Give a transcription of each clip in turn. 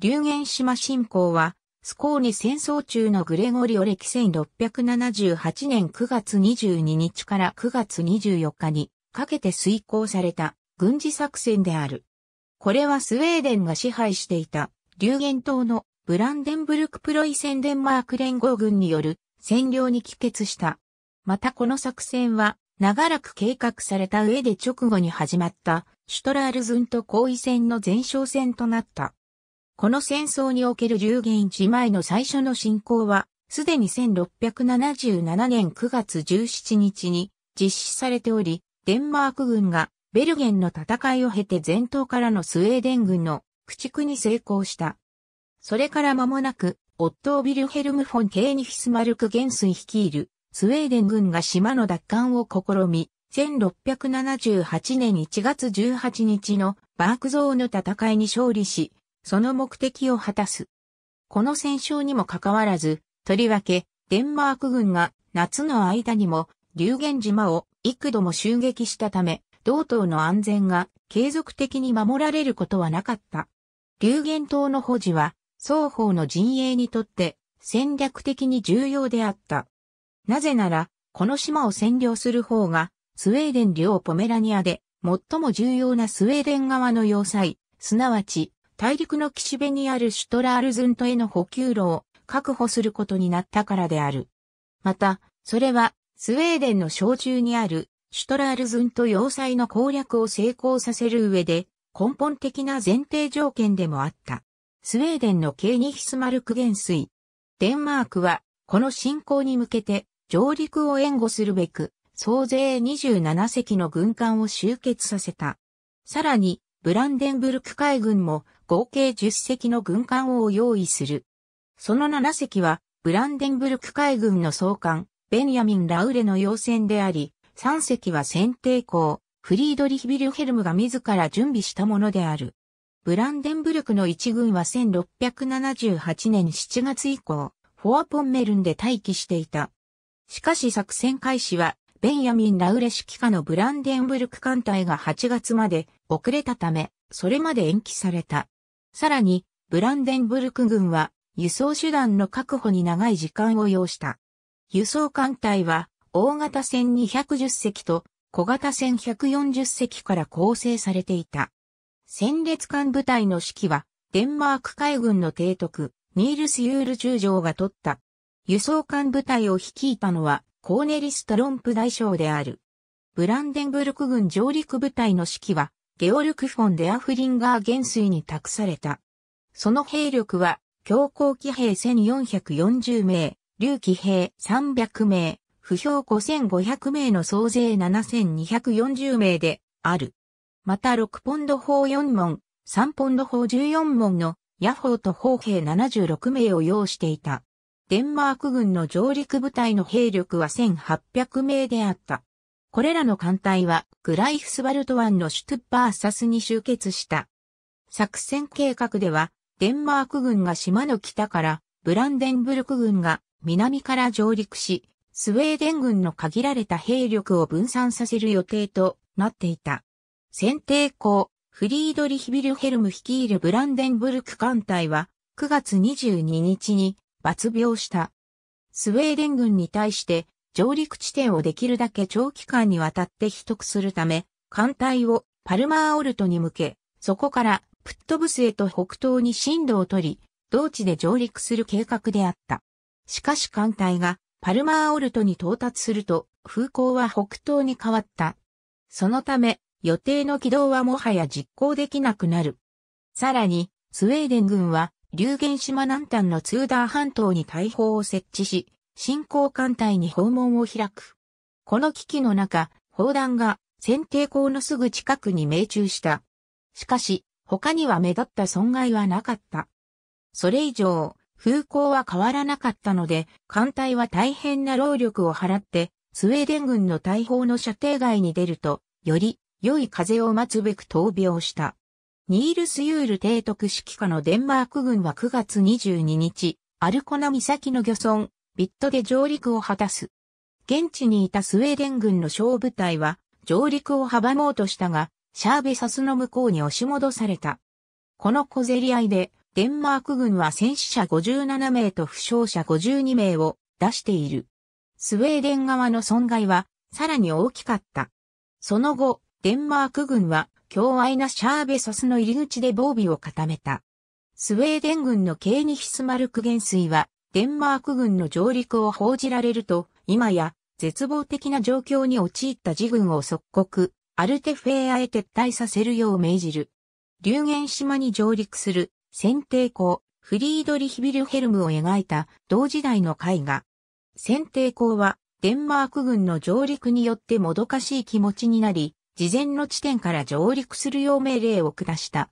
流言島信仰は、スコーニ戦争中のグレゴリオ歴1678年9月22日から9月24日にかけて遂行された軍事作戦である。これはスウェーデンが支配していた流言島のブランデンブルクプロイセンデンマーク連合軍による占領に帰結した。またこの作戦は長らく計画された上で直後に始まったシュトラールズンと後位戦の前哨戦となった。この戦争における十元一前の最初の侵攻は、すでに1677年9月17日に実施されており、デンマーク軍がベルゲンの戦いを経て前頭からのスウェーデン軍の駆逐に成功した。それから間もなく、オットー・ビルヘルム・フォン・ケーニヒスマルク元帥率いるスウェーデン軍が島の奪還を試み、1678年1月18日のバークゾーの戦いに勝利し、その目的を果たす。この戦勝にもかかわらず、とりわけ、デンマーク軍が夏の間にも、竜源島を幾度も襲撃したため、同島の安全が継続的に守られることはなかった。竜源島の保持は、双方の陣営にとって戦略的に重要であった。なぜなら、この島を占領する方が、スウェーデン領ポメラニアで、最も重要なスウェーデン側の要塞、すなわち、大陸の岸辺にあるシュトラールズントへの補給路を確保することになったからである。また、それはスウェーデンの小中にあるシュトラールズント要塞の攻略を成功させる上で根本的な前提条件でもあった。スウェーデンのケーニヒスマルク元帥。デンマークはこの侵攻に向けて上陸を援護するべく総勢27隻の軍艦を集結させた。さらにブランデンブルク海軍も合計10隻の軍艦を用意する。その7隻は、ブランデンブルク海軍の総艦、ベンヤミン・ラウレの要船であり、3隻は選定校、フリードリヒ・ビルヘルムが自ら準備したものである。ブランデンブルクの一軍は1678年7月以降、フォアポンメルンで待機していた。しかし作戦開始は、ベンヤミン・ラウレ指揮下のブランデンブルク艦隊が8月まで遅れたため、それまで延期された。さらに、ブランデンブルク軍は輸送手段の確保に長い時間を要した。輸送艦隊は大型船210隻と小型船140隻から構成されていた。戦列艦部隊の指揮はデンマーク海軍の提督ニールス・ユール中将が取った。輸送艦部隊を率いたのはコーネリス・トロンプ大将である。ブランデンブルク軍上陸部隊の指揮はゲオルク・フォン・デアフリンガー元帥に託された。その兵力は、強行騎兵1440名、竜騎兵300名、不評5500名の総勢7240名である。また6ポンド砲4門、3ポンド砲14門の野ーと砲兵76名を要していた。デンマーク軍の上陸部隊の兵力は1800名であった。これらの艦隊はグライフスバルト湾のシュトゥッパーサスに集結した。作戦計画では、デンマーク軍が島の北から、ブランデンブルク軍が南から上陸し、スウェーデン軍の限られた兵力を分散させる予定となっていた。選定校、フリードリヒビルヘルム率いるブランデンブルク艦隊は、9月22日に抜病した。スウェーデン軍に対して、上陸地点をできるだけ長期間にわたって秘匿するため、艦隊をパルマーオルトに向け、そこからプットブスへと北東に進路を取り、同地で上陸する計画であった。しかし艦隊がパルマーオルトに到達すると、風向は北東に変わった。そのため、予定の軌道はもはや実行できなくなる。さらに、スウェーデン軍は、流言島南端のツーダー半島に大砲を設置し、新興艦隊に訪問を開く。この危機の中、砲弾が船定港のすぐ近くに命中した。しかし、他には目立った損害はなかった。それ以上、風向は変わらなかったので、艦隊は大変な労力を払って、スウェーデン軍の大砲の射程外に出ると、より良い風を待つべく闘病した。ニールス・ユール提督指揮下のデンマーク軍は9月22日、アルコナ岬の漁村、ビットで上陸を果たす。現地にいたスウェーデン軍の小部隊は上陸を阻もうとしたが、シャーベサスの向こうに押し戻された。この小競り合いで、デンマーク軍は戦死者57名と負傷者52名を出している。スウェーデン側の損害はさらに大きかった。その後、デンマーク軍は強愛なシャーベサスの入り口で防備を固めた。スウェーデン軍のケーニヒスマルク元帥はデンマーク軍の上陸を報じられると、今や絶望的な状況に陥った自軍を即刻、アルテフェアへ撤退させるよう命じる。流言島に上陸する選定校、フリードリヒビルヘルムを描いた同時代の絵画。選定校はデンマーク軍の上陸によってもどかしい気持ちになり、事前の地点から上陸するよう命令を下した。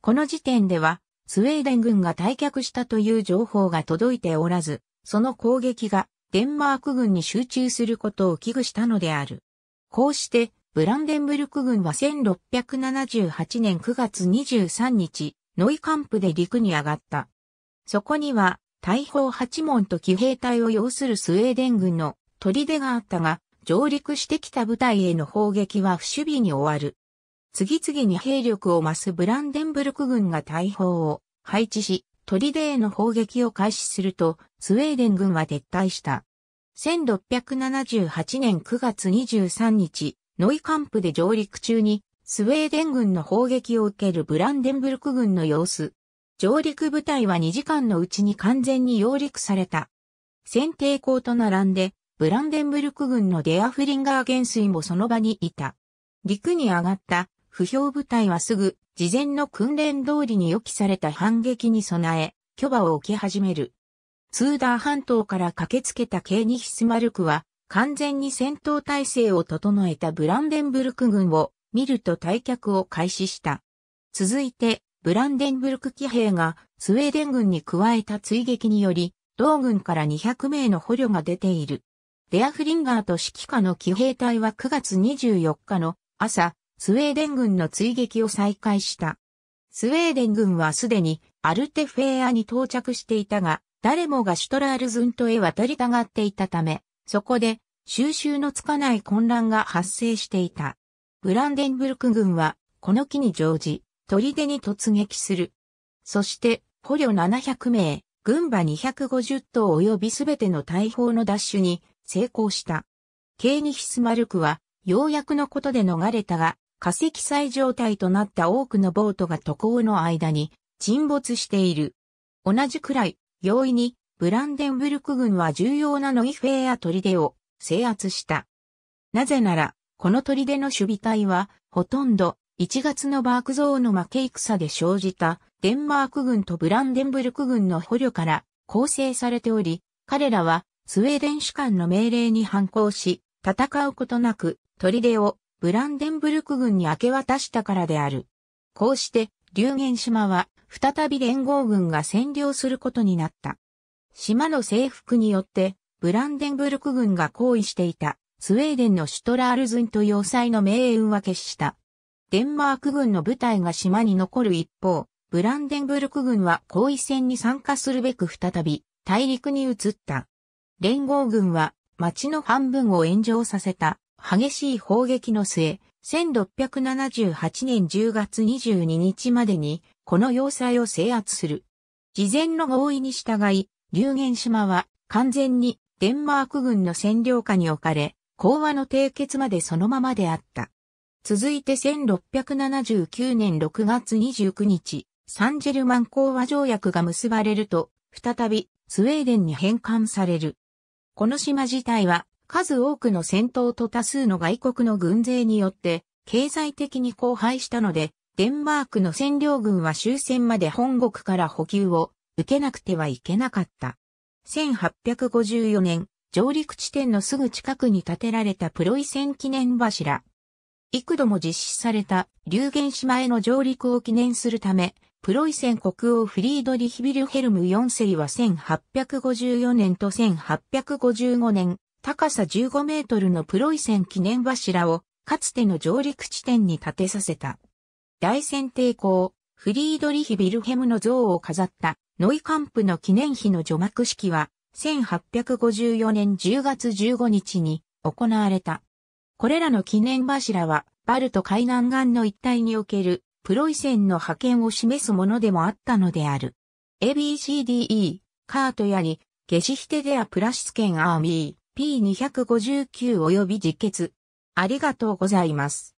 この時点ではスウェーデン軍が退却したという情報が届いておらず、その攻撃がデンマーク軍に集中することを危惧したのである。こうして、ブランデンブルク軍は1678年9月23日、ノイカンプで陸に上がった。そこには、大砲八門と騎兵隊を要するスウェーデン軍の砦があったが、上陸してきた部隊への砲撃は不守備に終わる。次々に兵力を増すブランデンブルク軍が大砲を配置し、トリデへの砲撃を開始すると、スウェーデン軍は撤退した。1678年9月23日、ノイカンプで上陸中に、スウェーデン軍の砲撃を受けるブランデンブルク軍の様子。上陸部隊は2時間のうちに完全に揚陸された。先抵抗と並んで、ブランデンブルク軍のデアフリンガー元帥もその場にいた。陸に上がった不評部隊はすぐ、事前の訓練通りに予期された反撃に備え、巨馬を置き始める。ツーダー半島から駆けつけたケーニヒスマルクは、完全に戦闘態勢を整えたブランデンブルク軍を、見ると退却を開始した。続いて、ブランデンブルク騎兵が、スウェーデン軍に加えた追撃により、同軍から200名の捕虜が出ている。デアフリンガーと指揮下の騎兵隊は9月24日の朝、スウェーデン軍の追撃を再開した。スウェーデン軍はすでにアルテフェーアに到着していたが、誰もがシュトラールズントへ渡りたがっていたため、そこで収集のつかない混乱が発生していた。ブランデンブルク軍は、この機に乗じ、砦に突撃する。そして、捕虜700名、軍馬250頭及びすべての大砲の奪取に成功した。ケーニヒスマルクは、ようやくのことで逃れたが、化石祭状態となった多くのボートが渡航の間に沈没している。同じくらい、容易に、ブランデンブルク軍は重要なノイフェア砦を制圧した。なぜなら、この砦の守備隊は、ほとんど、1月のバークゾーの負け戦で生じた、デンマーク軍とブランデンブルク軍の捕虜から構成されており、彼らは、スウェーデン主管の命令に反抗し、戦うことなく、砦をブランデンブルク軍に明け渡したからである。こうして、流言島は、再び連合軍が占領することになった。島の征服によって、ブランデンブルク軍が行為していた、スウェーデンのシュトラールズンと要塞の命運は決した。デンマーク軍の部隊が島に残る一方、ブランデンブルク軍は行為戦に参加するべく再び、大陸に移った。連合軍は、町の半分を炎上させた。激しい砲撃の末、1678年10月22日までに、この要塞を制圧する。事前の合意に従い、流言島は完全にデンマーク軍の占領下に置かれ、講和の締結までそのままであった。続いて1679年6月29日、サンジェルマン講和条約が結ばれると、再びスウェーデンに返還される。この島自体は数多くの戦闘と多数の外国の軍勢によって経済的に荒廃したので、デンマークの占領軍は終戦まで本国から補給を受けなくてはいけなかった。1854年、上陸地点のすぐ近くに建てられたプロイセン記念柱。幾度も実施された流言島への上陸を記念するため、プロイセン国王フリードリヒビルヘルム4世は1854年と1855年、高さ15メートルのプロイセン記念柱を、かつての上陸地点に建てさせた。大戦抵抗、フリードリヒ・ビルヘムの像を飾ったノイカンプの記念碑の除幕式は、1854年10月15日に行われた。これらの記念柱は、バルト海南岸の一帯におけるプロイセンの覇権を示すものでもあったのである。ABCDE、カートやり、ゲシヒテデアプラシスケンアーミー、P259 及び実決。ありがとうございます。